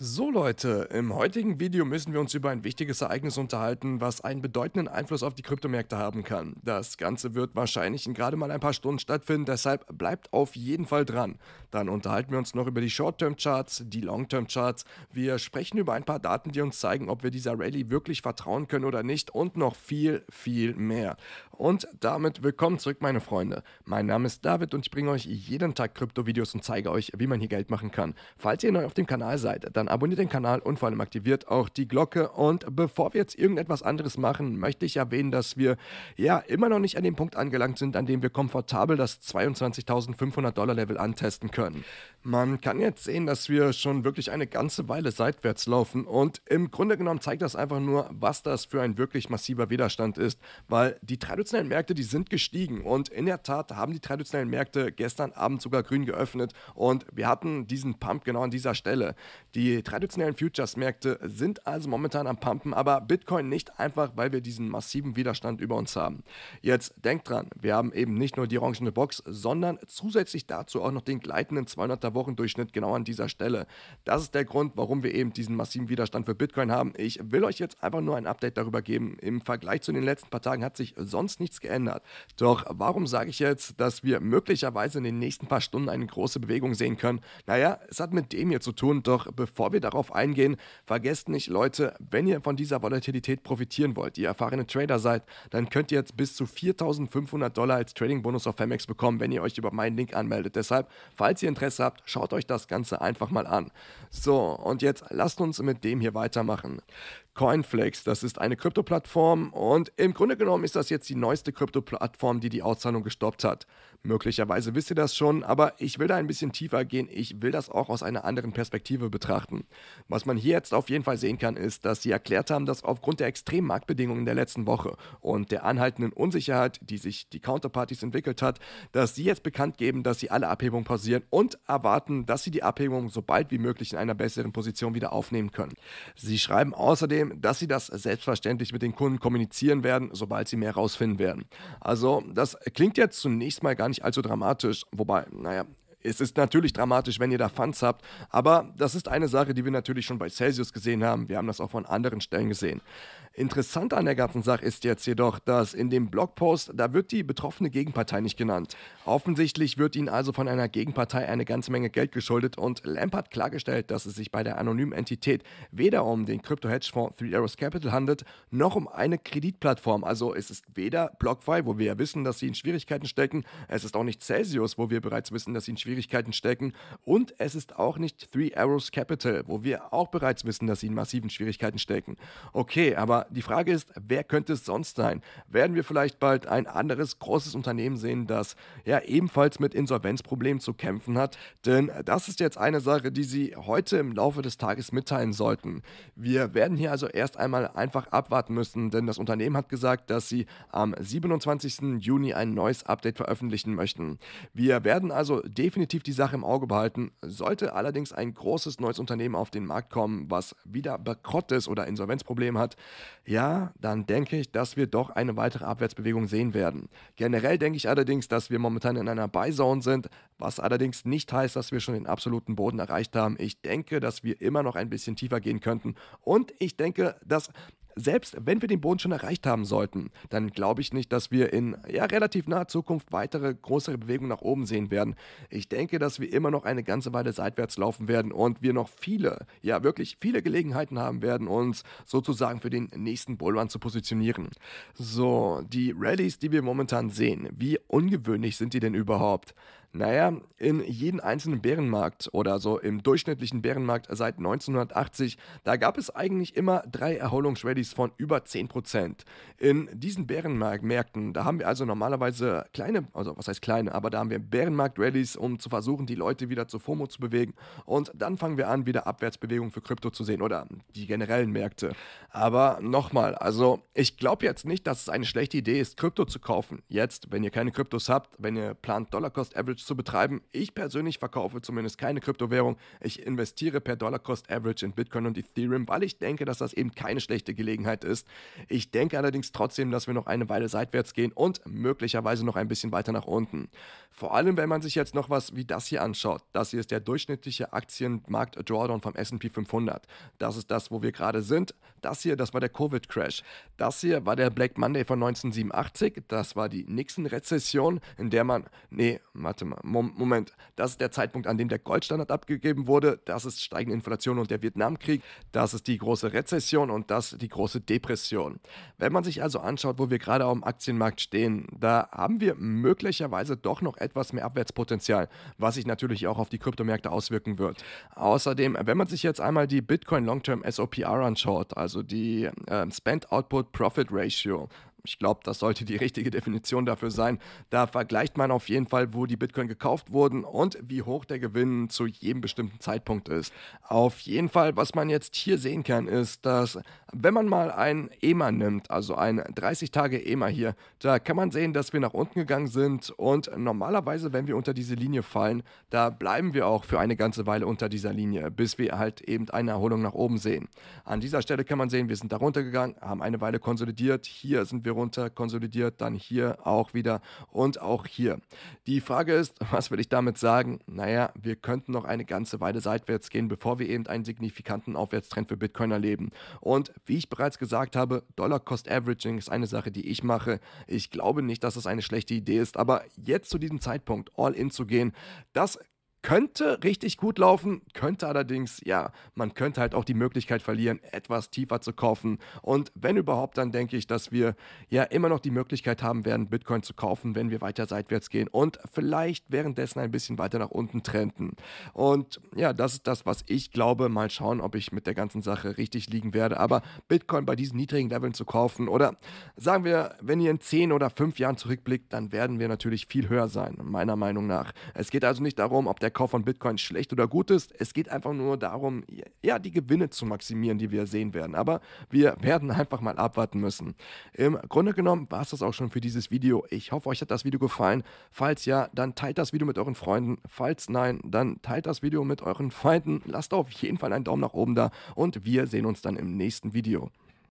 So Leute, im heutigen Video müssen wir uns über ein wichtiges Ereignis unterhalten, was einen bedeutenden Einfluss auf die Kryptomärkte haben kann. Das Ganze wird wahrscheinlich in gerade mal ein paar Stunden stattfinden, deshalb bleibt auf jeden Fall dran. Dann unterhalten wir uns noch über die Short-Term-Charts, die Long-Term-Charts. Wir sprechen über ein paar Daten, die uns zeigen, ob wir dieser Rallye wirklich vertrauen können oder nicht und noch viel, viel mehr. Und damit willkommen zurück, meine Freunde. Mein Name ist David und ich bringe euch jeden Tag Krypto-Videos und zeige euch, wie man hier Geld machen kann. Falls ihr neu auf dem Kanal seid, dann dann abonniert den Kanal und vor allem aktiviert auch die Glocke. Und bevor wir jetzt irgendetwas anderes machen, möchte ich erwähnen, dass wir ja immer noch nicht an dem Punkt angelangt sind, an dem wir komfortabel das 22.500 Dollar Level antesten können. Man kann jetzt sehen, dass wir schon wirklich eine ganze Weile seitwärts laufen und im Grunde genommen zeigt das einfach nur, was das für ein wirklich massiver Widerstand ist, weil die traditionellen Märkte, die sind gestiegen und in der Tat haben die traditionellen Märkte gestern Abend sogar grün geöffnet und wir hatten diesen Pump genau an dieser Stelle. Die traditionellen Futures-Märkte sind also momentan am Pumpen, aber Bitcoin nicht einfach, weil wir diesen massiven Widerstand über uns haben. Jetzt denkt dran, wir haben eben nicht nur die orangene Box, sondern zusätzlich dazu auch noch den gleitenden 200er-Wochendurchschnitt genau an dieser Stelle. Das ist der Grund, warum wir eben diesen massiven Widerstand für Bitcoin haben. Ich will euch jetzt einfach nur ein Update darüber geben. Im Vergleich zu den letzten paar Tagen hat sich sonst nichts geändert. Doch warum sage ich jetzt, dass wir möglicherweise in den nächsten paar Stunden eine große Bewegung sehen können? Naja, es hat mit dem hier zu tun, doch bevor bevor wir darauf eingehen, vergesst nicht, Leute, wenn ihr von dieser Volatilität profitieren wollt, ihr erfahrene Trader seid, dann könnt ihr jetzt bis zu 4.500 Dollar als Trading-Bonus auf Femex bekommen, wenn ihr euch über meinen Link anmeldet. Deshalb, falls ihr Interesse habt, schaut euch das Ganze einfach mal an. So, und jetzt lasst uns mit dem hier weitermachen. Coinflex. Das ist eine Krypto-Plattform und im Grunde genommen ist das jetzt die neueste Krypto-Plattform, die die Auszahlung gestoppt hat. Möglicherweise wisst ihr das schon, aber ich will da ein bisschen tiefer gehen. Ich will das auch aus einer anderen Perspektive betrachten. Was man hier jetzt auf jeden Fall sehen kann, ist, dass sie erklärt haben, dass aufgrund der extremen Marktbedingungen der letzten Woche und der anhaltenden Unsicherheit, die sich die Counterparties entwickelt hat, dass sie jetzt bekannt geben, dass sie alle Abhebungen pausieren und erwarten, dass sie die Abhebungen so bald wie möglich in einer besseren Position wieder aufnehmen können. Sie schreiben außerdem, trotzdem, dass sie das selbstverständlich mit den Kunden kommunizieren werden, sobald sie mehr rausfinden werden. Also das klingt jetzt zunächst mal gar nicht allzu dramatisch, wobei, naja, es ist natürlich dramatisch, wenn ihr da Funds habt, aber das ist eine Sache, die wir natürlich schon bei Celsius gesehen haben. Wir haben das auch von anderen Stellen gesehen. Interessant an der ganzen Sache ist jetzt jedoch, dass in dem Blogpost, da wird die betroffene Gegenpartei nicht genannt. Offensichtlich wird ihnen also von einer Gegenpartei eine ganze Menge Geld geschuldet und Lamp hat klargestellt, dass es sich bei der anonymen Entität weder um den Krypto-Hedgefonds Three Arrows Capital handelt, noch um eine Kreditplattform. Also es ist weder BlockFi, wo wir ja wissen, dass sie in Schwierigkeiten stecken, es ist auch nicht Celsius, wo wir bereits wissen, dass sie in Schwierigkeiten Schwierigkeiten stecken. Und es ist auch nicht Three Arrows Capital, wo wir auch bereits wissen, dass sie in massiven Schwierigkeiten stecken. Okay, aber die Frage ist, wer könnte es sonst sein? Werden wir vielleicht bald ein anderes großes Unternehmen sehen, das ja ebenfalls mit Insolvenzproblemen zu kämpfen hat? Denn das ist jetzt eine Sache, die Sie heute im Laufe des Tages mitteilen sollten. Wir werden hier also erst einmal einfach abwarten müssen, denn das Unternehmen hat gesagt, dass sie am 27. Juni ein neues Update veröffentlichen möchten. Wir werden also definitiv definitiv die Sache im Auge behalten. Sollte allerdings ein großes neues Unternehmen auf den Markt kommen, was wieder bankrott ist oder Insolvenzprobleme hat, ja, dann denke ich, dass wir doch eine weitere Abwärtsbewegung sehen werden. Generell denke ich allerdings, dass wir momentan in einer Buy-Zone sind, was allerdings nicht heißt, dass wir schon den absoluten Boden erreicht haben. Ich denke, dass wir immer noch ein bisschen tiefer gehen könnten und ich denke, dass selbst wenn wir den Boden schon erreicht haben sollten, dann glaube ich nicht, dass wir in ja, relativ naher Zukunft weitere größere Bewegungen nach oben sehen werden. Ich denke, dass wir immer noch eine ganze Weile seitwärts laufen werden und wir noch viele, ja wirklich viele Gelegenheiten haben werden, uns sozusagen für den nächsten Bullrun zu positionieren. So, die Rallyes, die wir momentan sehen, wie ungewöhnlich sind die denn überhaupt? Naja, in jedem einzelnen Bärenmarkt oder so im durchschnittlichen Bärenmarkt seit 1980, da gab es eigentlich immer drei Erholungsrallys von über 10%. In diesen Bärenmärkten, da haben wir also normalerweise kleine, also was heißt kleine, aber da haben wir Bärenmarkt-Rallys, um zu versuchen, die Leute wieder zu FOMO zu bewegen. Und dann fangen wir an, wieder Abwärtsbewegungen für Krypto zu sehen oder die generellen Märkte. Aber nochmal, also ich glaube jetzt nicht, dass es eine schlechte Idee ist, Krypto zu kaufen. Jetzt, wenn ihr keine Kryptos habt, wenn ihr plant, dollar cost Average Average zu betreiben. Ich persönlich verkaufe zumindest keine Kryptowährung. Ich investiere per Dollar Cost Average in Bitcoin und Ethereum, weil ich denke, dass das eben keine schlechte Gelegenheit ist. Ich denke allerdings trotzdem, dass wir noch eine Weile seitwärts gehen und möglicherweise noch ein bisschen weiter nach unten. Vor allem, wenn man sich jetzt noch was wie das hier anschaut. Das hier ist der durchschnittliche Aktienmarkt-Drawdown vom SP 500. Das ist das, wo wir gerade sind. Das hier, das war der Covid-Crash. Das hier war der Black Monday von 1987. Das war die Nixon-Rezession, in der man, nee, warte Moment, das ist der Zeitpunkt, an dem der Goldstandard abgegeben wurde, das ist steigende Inflation und der Vietnamkrieg, das ist die große Rezession und das die große Depression. Wenn man sich also anschaut, wo wir gerade am Aktienmarkt stehen, da haben wir möglicherweise doch noch etwas mehr Abwärtspotenzial, was sich natürlich auch auf die Kryptomärkte auswirken wird. Außerdem, wenn man sich jetzt einmal die Bitcoin Long-Term SOPR anschaut, also die äh, Spend-Output-Profit-Ratio, ich glaube, das sollte die richtige Definition dafür sein. Da vergleicht man auf jeden Fall, wo die Bitcoin gekauft wurden und wie hoch der Gewinn zu jedem bestimmten Zeitpunkt ist. Auf jeden Fall, was man jetzt hier sehen kann, ist, dass wenn man mal ein EMA nimmt, also ein 30 Tage EMA hier, da kann man sehen, dass wir nach unten gegangen sind und normalerweise, wenn wir unter diese Linie fallen, da bleiben wir auch für eine ganze Weile unter dieser Linie, bis wir halt eben eine Erholung nach oben sehen. An dieser Stelle kann man sehen, wir sind darunter gegangen, haben eine Weile konsolidiert, hier sind wir runter konsolidiert, dann hier auch wieder und auch hier. Die Frage ist, was will ich damit sagen? Naja, wir könnten noch eine ganze Weile seitwärts gehen, bevor wir eben einen signifikanten Aufwärtstrend für Bitcoin erleben. Und wie ich bereits gesagt habe, Dollar Cost Averaging ist eine Sache, die ich mache. Ich glaube nicht, dass es das eine schlechte Idee ist, aber jetzt zu diesem Zeitpunkt all in zu gehen, das könnte richtig gut laufen, könnte allerdings, ja, man könnte halt auch die Möglichkeit verlieren, etwas tiefer zu kaufen. Und wenn überhaupt, dann denke ich, dass wir ja immer noch die Möglichkeit haben werden, Bitcoin zu kaufen, wenn wir weiter seitwärts gehen und vielleicht währenddessen ein bisschen weiter nach unten trenden. Und ja, das ist das, was ich glaube. Mal schauen, ob ich mit der ganzen Sache richtig liegen werde. Aber Bitcoin bei diesen niedrigen Leveln zu kaufen oder sagen wir, wenn ihr in 10 oder 5 Jahren zurückblickt, dann werden wir natürlich viel höher sein, meiner Meinung nach. Es geht also nicht darum, ob der Kauf von Bitcoin schlecht oder gut ist. Es geht einfach nur darum, ja, die Gewinne zu maximieren, die wir sehen werden. Aber wir werden einfach mal abwarten müssen. Im Grunde genommen war es das auch schon für dieses Video. Ich hoffe, euch hat das Video gefallen. Falls ja, dann teilt das Video mit euren Freunden. Falls nein, dann teilt das Video mit euren Feinden. Lasst auf jeden Fall einen Daumen nach oben da und wir sehen uns dann im nächsten Video.